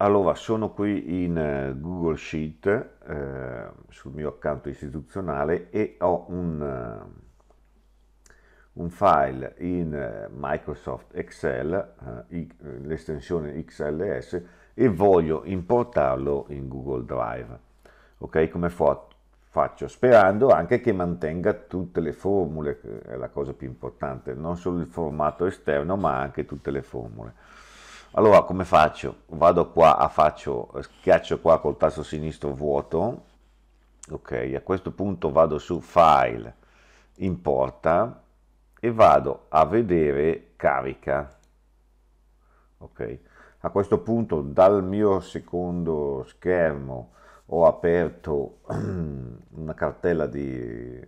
Allora, sono qui in eh, Google Sheet eh, sul mio account istituzionale e ho un, eh, un file in eh, Microsoft Excel, eh, l'estensione XLS, e voglio importarlo in Google Drive. Ok, come fa faccio? Sperando anche che mantenga tutte le formule, che è la cosa più importante, non solo il formato esterno, ma anche tutte le formule. Allora come faccio? Vado qua a faccio, schiaccio qua col tasto sinistro vuoto, ok, a questo punto vado su File, Importa e vado a vedere Carica, ok. A questo punto dal mio secondo schermo ho aperto una cartella di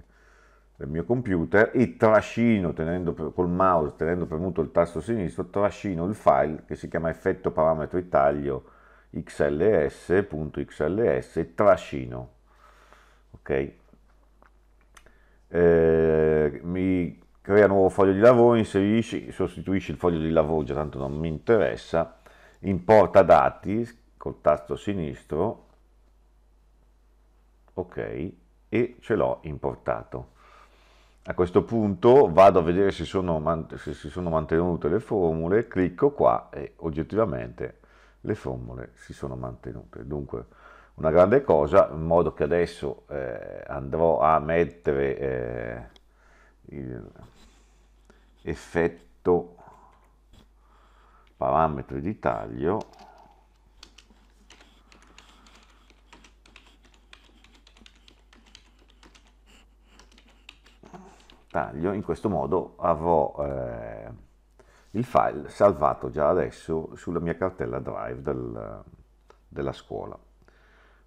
del mio computer e trascino tenendo col mouse, tenendo premuto il tasto sinistro, trascino il file che si chiama effetto parametro taglio xls.xls e trascino. Ok? Eh, mi crea nuovo foglio di lavoro, inserisci, sostituisci il foglio di lavoro, già tanto non mi interessa, importa dati col tasto sinistro, ok, e ce l'ho importato a questo punto vado a vedere se, sono, se si sono mantenute le formule, clicco qua e oggettivamente le formule si sono mantenute. Dunque una grande cosa, in modo che adesso eh, andrò a mettere eh, il effetto parametri di taglio taglio, in questo modo avrò eh, il file salvato già adesso sulla mia cartella drive del, della scuola.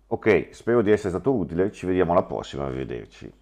Ok, spero di essere stato utile, ci vediamo alla prossima, arrivederci.